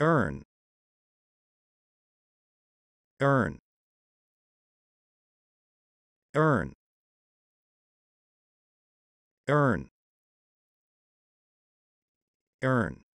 earn earn earn earn earn